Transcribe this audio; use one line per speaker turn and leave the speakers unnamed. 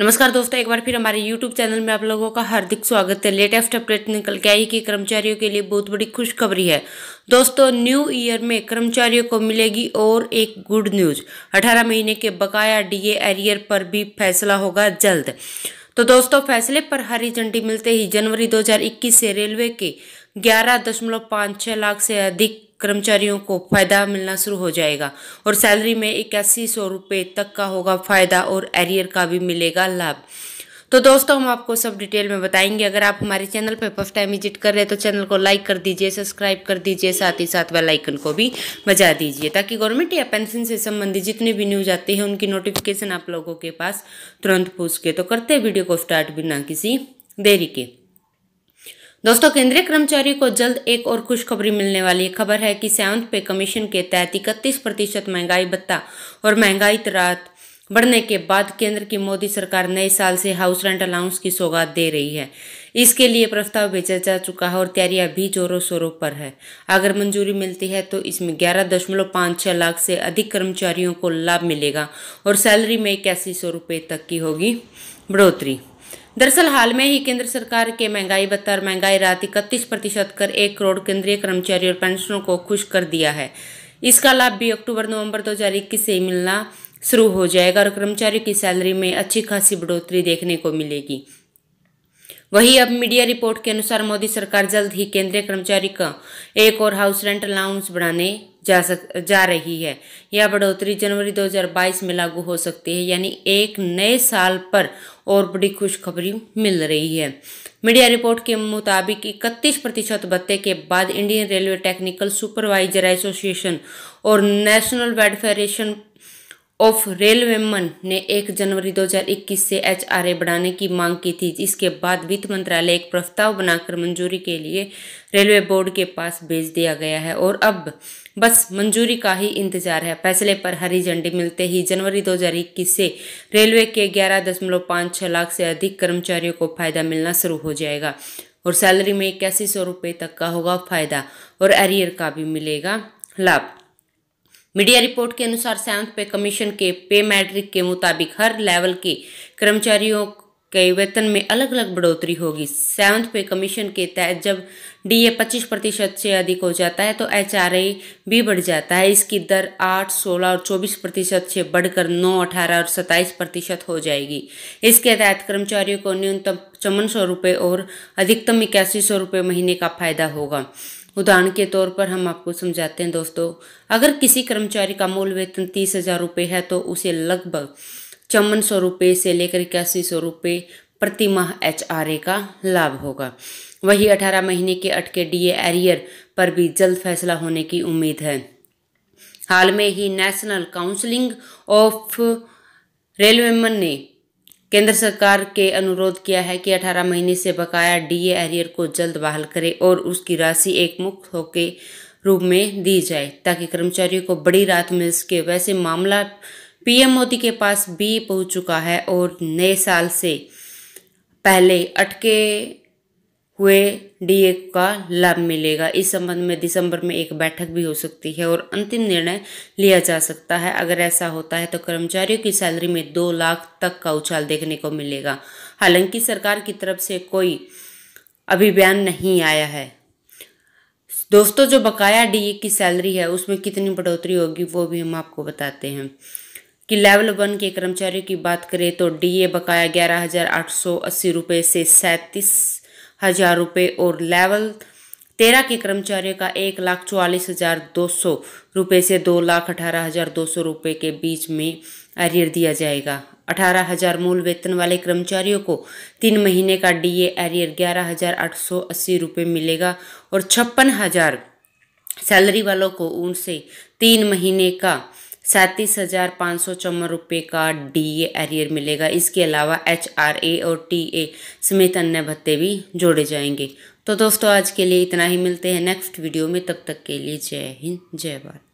नमस्कार दोस्तों एक बार फिर हमारे YouTube चैनल में आप लोगों का हार्दिक स्वागत है लेटेस्ट अपडेट निकल के आई कि कर्मचारियों के लिए बहुत बड़ी खुशखबरी है दोस्तों न्यू ईयर में कर्मचारियों को मिलेगी और एक गुड न्यूज 18 महीने के बकाया डीए एरियर पर भी फैसला होगा जल्द तो दोस्तों फैसले पर हरी झंडी मिलते ही जनवरी दो से रेलवे के ग्यारह लाख से अधिक कर्मचारियों को फ़ायदा मिलना शुरू हो जाएगा और सैलरी में इक्यासी सौ रुपये तक का होगा फ़ायदा और एरियर का भी मिलेगा लाभ तो दोस्तों हम आपको सब डिटेल में बताएंगे अगर आप हमारे चैनल पर फर्स्ट टाइम विजिट कर रहे हैं तो चैनल को लाइक कर दीजिए सब्सक्राइब कर दीजिए साथ ही साथ वेल आइकन को भी बजा दीजिए ताकि गवर्नमेंट या पेंशन से संबंधित जितने भी न्यूज आते हैं उनकी नोटिफिकेशन आप लोगों के पास तुरंत पूछ के तो करते वीडियो को स्टार्ट बिना किसी देरी के दोस्तों केंद्रीय कर्मचारियों को जल्द एक और खुशखबरी मिलने वाली खबर है कि सेवंथ पे कमीशन के तहत इकतीस प्रतिशत महंगाई भत्ता और महंगाई तरात बढ़ने के बाद केंद्र की मोदी सरकार नए साल से हाउस रेंट अलाउंस की सौगात दे रही है इसके लिए प्रस्ताव भेजा जा चुका है और तैयारियां भी जोरों शोरों पर है अगर मंजूरी मिलती है तो इसमें ग्यारह दशमलव पाँच छः लाख से अधिक कर्मचारियों को लाभ मिलेगा और सैलरी में इक्यासी सौ रुपये तक की होगी बढ़ोतरी दरअसल हाल में ही केंद्र सरकार के महंगाई बत्तर महंगाई रात इकतीस प्रतिशत कर एक करोड़ केंद्रीय कर्मचारी और पेंशनों को खुश कर दिया है इसका लाभ भी अक्टूबर नवंबर 2021 से ही मिलना शुरू हो जाएगा और कर्मचारियों की सैलरी में अच्छी खासी बढ़ोतरी देखने को मिलेगी वहीं अब मीडिया रिपोर्ट के अनुसार मोदी सरकार जल्द ही केंद्रीय कर्मचारी का एक और हाउस रेंट अलाउंस बढ़ाने जा सक जा रही है यह बढ़ोतरी जनवरी 2022 में लागू हो सकती है यानी एक नए साल पर और बड़ी खुशखबरी मिल रही है मीडिया रिपोर्ट के मुताबिक इकतीस प्रतिशत भत्ते के बाद Indian railway technical supervisor association और नेशनल वेलफेयरेशन ऑफ वेमन ने 1 जनवरी 2021 से एच बढ़ाने की मांग की थी इसके बाद वित्त मंत्रालय एक प्रस्ताव बनाकर मंजूरी के लिए रेलवे बोर्ड के पास भेज दिया गया है और अब बस मंजूरी का ही इंतजार है फैसले पर हरी झंडी मिलते ही जनवरी 2021 से रेलवे के 11.56 लाख से अधिक कर्मचारियों को फायदा मिलना शुरू हो जाएगा और सैलरी में इक्यासी सौ रुपये तक का होगा फायदा और एरियर का भी मिलेगा लाभ मीडिया रिपोर्ट के अनुसार सेवंथ पे कमीशन के पे मैट्रिक के मुताबिक हर लेवल के कर्मचारियों के वेतन में अलग अलग बढ़ोतरी होगी सेवंथ पे कमीशन के तहत जब डीए 25 प्रतिशत से अधिक हो जाता है तो एचआरए भी बढ़ जाता है इसकी दर 8, 16 और 24 प्रतिशत से बढ़कर 9, 18 और 27 प्रतिशत हो जाएगी इसके तहत कर्मचारियों को न्यूनतम चौवन सौ रुपये और अधिकतम इक्यासी सौ रुपये महीने का फायदा होगा उदाहरण के तौर पर हम आपको समझाते हैं दोस्तों अगर किसी कर्मचारी का मूल वेतन तीस हज़ार रुपये है तो उसे लगभग चौवन सौ रुपये से लेकर इक्यासी सौ रुपये प्रति माह एच का लाभ होगा वही अठारह महीने के अटके डीए एरियर पर भी जल्द फैसला होने की उम्मीद है हाल में ही नेशनल काउंसिलिंग ऑफ रेलवेमन ने केंद्र सरकार के अनुरोध किया है कि 18 महीने से बकाया डीए एरियर को जल्द बहाल करे और उसकी राशि एक मुक्त होके रूप में दी जाए ताकि कर्मचारियों को बड़ी राहत मिल सके वैसे मामला पीएम मोदी के पास भी पहुंच चुका है और नए साल से पहले अटके हुए डीए का लाभ मिलेगा इस संबंध में दिसंबर में एक बैठक भी हो सकती है और अंतिम निर्णय लिया जा सकता है अगर ऐसा होता है तो कर्मचारियों की सैलरी में दो लाख तक का उछाल देखने को मिलेगा हालांकि सरकार की तरफ से कोई अभी बयान नहीं आया है दोस्तों जो बकाया डीए की सैलरी है उसमें कितनी बढ़ोतरी होगी वो भी हम आपको बताते हैं कि लेवल वन के कर्मचारियों की बात करें तो डीए बकाया ग्यारह हज़ार आठ सौ अस्सी रुपये से सैंतीस हजार रुपये और लेवल तेरह के कर्मचारियों का एक लाख चौवालीस हजार दो सौ रुपये से दो लाख अठारह हजार दो सौ रुपये के बीच में एरियर दिया जाएगा अठारह हजार मूल वेतन वाले कर्मचारियों को तीन महीने का डीए एरियर ग्यारह हजार आठ सौ अस्सी रुपये मिलेगा और छप्पन हजार सैलरी वालों को उनसे तीन महीने का सैंतीस हज़ार पाँच सौ चौवन रुपये का डी ए एरियर मिलेगा इसके अलावा एच आर ए और टी ए समेत अन्य भत्ते भी जोड़े जाएंगे तो दोस्तों आज के लिए इतना ही मिलते हैं नेक्स्ट वीडियो में तब तक के लिए जय हिंद जय भारत